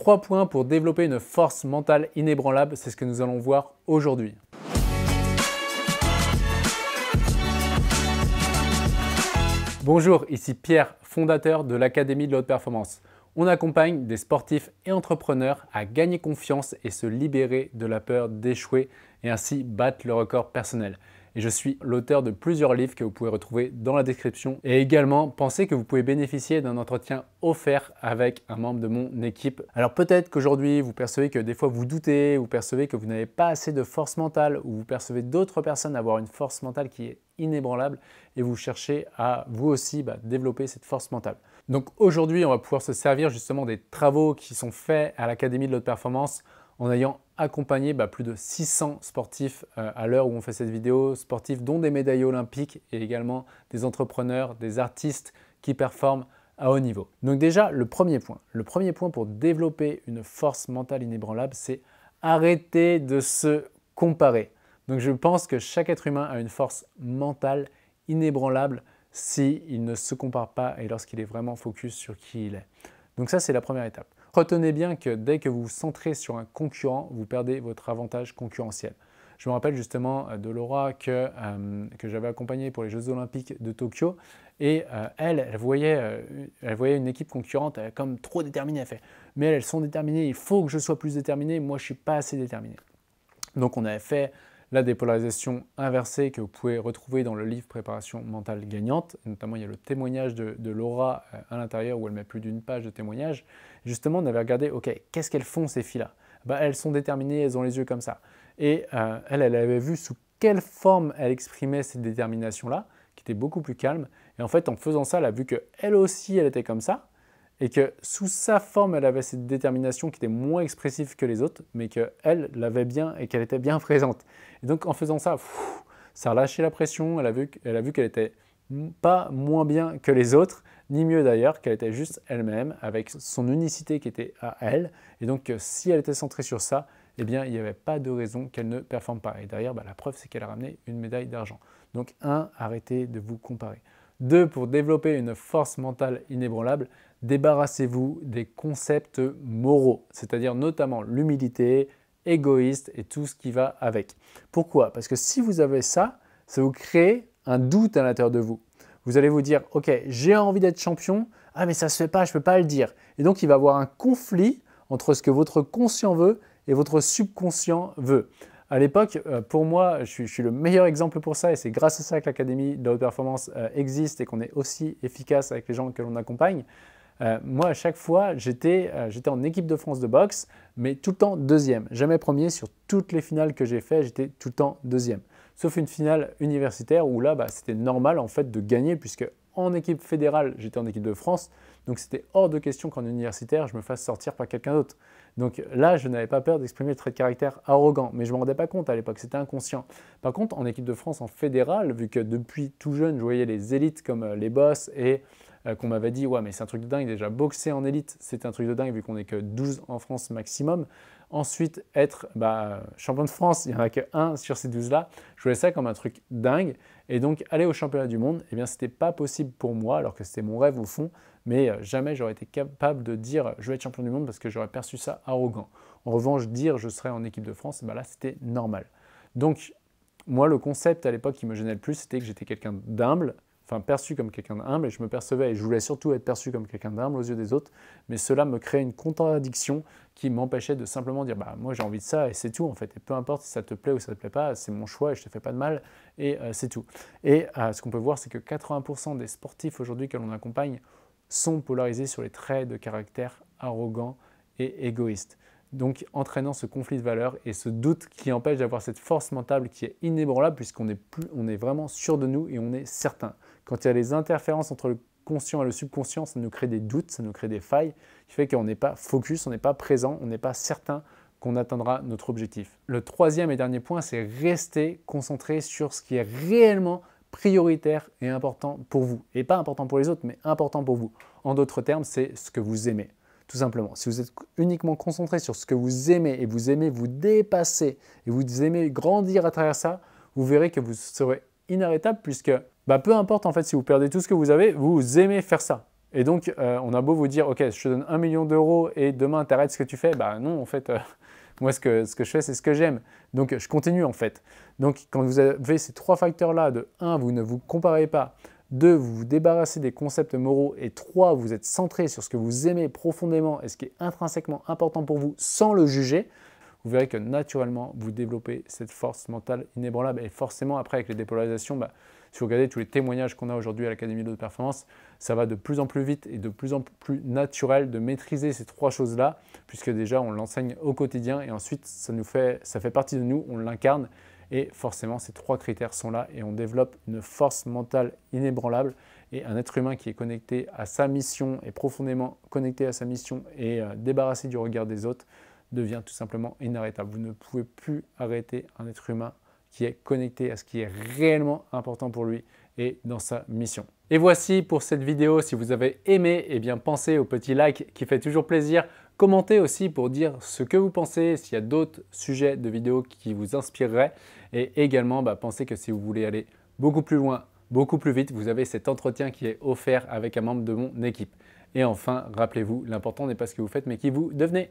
Trois points pour développer une force mentale inébranlable, c'est ce que nous allons voir aujourd'hui. Bonjour, ici Pierre, fondateur de l'Académie de la haute performance. On accompagne des sportifs et entrepreneurs à gagner confiance et se libérer de la peur d'échouer et ainsi battre le record personnel et je suis l'auteur de plusieurs livres que vous pouvez retrouver dans la description. Et également, pensez que vous pouvez bénéficier d'un entretien offert avec un membre de mon équipe. Alors peut-être qu'aujourd'hui, vous percevez que des fois vous doutez, vous percevez que vous n'avez pas assez de force mentale ou vous percevez d'autres personnes avoir une force mentale qui est inébranlable et vous cherchez à vous aussi bah, développer cette force mentale. Donc aujourd'hui, on va pouvoir se servir justement des travaux qui sont faits à l'Académie de l'Haute Performance en ayant accompagné bah, plus de 600 sportifs euh, à l'heure où on fait cette vidéo, sportifs dont des médailles olympiques et également des entrepreneurs, des artistes qui performent à haut niveau. Donc déjà, le premier point, le premier point pour développer une force mentale inébranlable, c'est arrêter de se comparer. Donc je pense que chaque être humain a une force mentale inébranlable s'il il ne se compare pas et lorsqu'il est vraiment focus sur qui il est. Donc ça, c'est la première étape. Retenez bien que dès que vous vous centrez sur un concurrent, vous perdez votre avantage concurrentiel. Je me rappelle justement euh, de Laura que, euh, que j'avais accompagnée pour les Jeux Olympiques de Tokyo. Et euh, elle, elle voyait, elle voyait une équipe concurrente comme trop déterminée. Elle fait Mais elles, elles sont déterminées, il faut que je sois plus déterminé, moi je ne suis pas assez déterminé. Donc on avait fait la dépolarisation inversée que vous pouvez retrouver dans le livre Préparation mentale gagnante. Notamment, il y a le témoignage de, Laura euh, à l'intérieur où elle met plus d'une page de témoignage. Justement, on avait regardé, ok, qu'est-ce qu'elles font ces filles-là bah, Elles sont déterminées, elles ont les yeux comme ça. Et euh, elle, elle avait vu sous quelle forme elle exprimait cette détermination-là, qui était beaucoup plus calme. Et en fait, en faisant ça, elle a vu qu'elle aussi, elle était comme ça et que sous sa forme, elle avait cette détermination qui était moins expressive que les autres, mais qu'elle l'avait bien et qu'elle était bien présente. Et donc en faisant ça, ça a lâché la pression, elle a vu, a vu qu'elle n'était pas moins bien que les autres, ni mieux d'ailleurs, qu'elle était juste elle-même, avec son unicité qui était à elle. Et donc euh, si elle était centrée sur ça, eh bien il n'y avait pas de raison qu'elle ne performe pas. Et derrière, bah, la preuve, c'est qu'elle a ramené une médaille d'argent. Donc un, arrêtez de vous comparer. Deux, pour développer une force mentale inébranlable, débarrassez-vous des concepts moraux, c'est-à-dire notamment l'humilité, égoïste et tout ce qui va avec. Pourquoi Parce que si vous avez ça, ça vous crée un doute à l'intérieur de vous. Vous allez vous dire, ok, j'ai envie d'être champion, ah mais ça ne se fait pas, je ne peux pas le dire. Et donc il va y avoir un conflit entre ce que votre conscient veut et votre subconscient veut. À l'époque, euh, pour moi, je suis, le meilleur exemple pour ça et c'est grâce à ça que l'Académie de haute performance euh, existe et qu'on est aussi efficace avec les gens que l'on accompagne. Euh, moi, à chaque fois, j'étais en équipe de France de boxe, mais tout le temps deuxième. Jamais premier sur toutes les finales que j'ai faites, j'étais tout le temps deuxième. Sauf une finale universitaire où là, bah, c'était normal en fait de gagner puisque en équipe fédérale, j'étais en équipe de France, donc c'était hors de question qu'en universitaire, je me fasse sortir par quelqu'un d'autre. Donc là, je n'avais pas peur d'exprimer le trait de caractère arrogant, mais je ne me rendais pas compte à l'époque, c'était inconscient. Par contre, en équipe de France, en fédérale, vu que depuis tout jeune, je voyais les élites comme euh, les boss et euh, qu'on m'avait dit, ouais, mais c'est un truc de dingue, déjà boxer en élite, c'est un truc de dingue, vu qu'on n'est que 12 en France maximum. Ensuite, être bah, champion de France, il n'y en a que un sur ces douze là Je voulais ça comme un truc dingue. Et donc, aller au championnat du monde, eh bien, c'était pas possible pour moi, alors que c'était mon rêve au fond. Mais euh, jamais j'aurais été capable de dire je vais être champion du monde parce que j'aurais perçu ça arrogant. En revanche, dire je serai en équipe de France, bah là, c'était normal. Donc, moi, le concept à l'époque qui me gênait le plus, c'était que j'étais quelqu'un d'humble enfin perçu comme quelqu'un d'humble, et je me percevais, et je voulais surtout être perçu comme quelqu'un d'humble aux yeux des autres, mais cela me créait une contradiction qui m'empêchait de simplement dire, bah moi j'ai envie de ça, et c'est tout en fait, et peu importe si ça te plaît ou ça te plaît pas, c'est mon choix, et je te fais pas de mal, et euh, c'est tout. Et euh, ce qu'on peut voir, c'est que 80% des sportifs aujourd'hui que l'on accompagne sont polarisés sur les traits de caractère arrogant et égoïste donc entraînant ce conflit de valeurs et ce doute qui empêche d'avoir cette force mentale qui est inébranlable puisqu'on est, plus, on est vraiment sûr de nous et on est certain. Quand il y a les interférences entre le conscient et le subconscient, ça nous crée des doutes, ça nous crée des failles, qui fait qu'on n'est pas focus, on n'est pas présent, on n'est pas certain qu'on atteindra notre objectif. Le troisième et dernier point, c'est rester concentré sur ce qui est réellement prioritaire et important pour vous. Et pas important pour les autres, mais important pour vous. En d'autres termes, c'est ce que vous aimez tout simplement. Si vous êtes uniquement concentré sur ce que vous aimez et vous aimez vous dépasser et vous aimez grandir à travers ça, vous verrez que vous serez inarrêtable puisque bah, peu importe en fait si vous perdez tout ce que vous avez, vous aimez faire ça. Et donc, euh, on a beau vous dire, OK, je te donne un million d'euros et demain, tu arrêtes ce que tu fais. Bah non, en fait, euh, moi, ce que, ce que je fais, c'est ce que j'aime. Donc, je continue, en fait. Donc, quand vous avez ces trois facteurs-là, de 1, vous ne vous comparez pas. 2. Vous vous débarrassez des concepts moraux. Et 3. Vous êtes centré sur ce que vous aimez profondément et ce qui est intrinsèquement important pour vous sans le juger. Vous verrez que naturellement, vous développez cette force mentale inébranlable. Et forcément, après, avec les dépolarisations, bah, si vous regardez tous les témoignages qu'on a aujourd'hui à l'Académie de performance, ça va de plus en plus vite et de plus en plus naturel de maîtriser ces trois choses-là, puisque déjà on l'enseigne au quotidien et ensuite ça nous fait, ça fait partie de nous, on l'incarne et forcément, ces trois critères sont là et on développe une force mentale inébranlable. Et un être humain qui est connecté à sa mission, et profondément connecté à sa mission et euh, débarrassé du regard des autres, devient tout simplement inarrêtable. Vous ne pouvez plus arrêter un être humain qui est connecté à ce qui est réellement important pour lui et dans sa mission. Et voici pour cette vidéo. Si vous avez aimé, eh bien pensez au petit like qui fait toujours plaisir. Commentez aussi pour dire ce que vous pensez, s'il y a d'autres sujets de vidéos qui vous inspireraient. Et également, bah, pensez que si vous voulez aller beaucoup plus loin, beaucoup plus vite, vous avez cet entretien qui est offert avec un membre de mon équipe. Et enfin, rappelez-vous, l'important n'est pas ce que vous faites, mais qui vous devenez.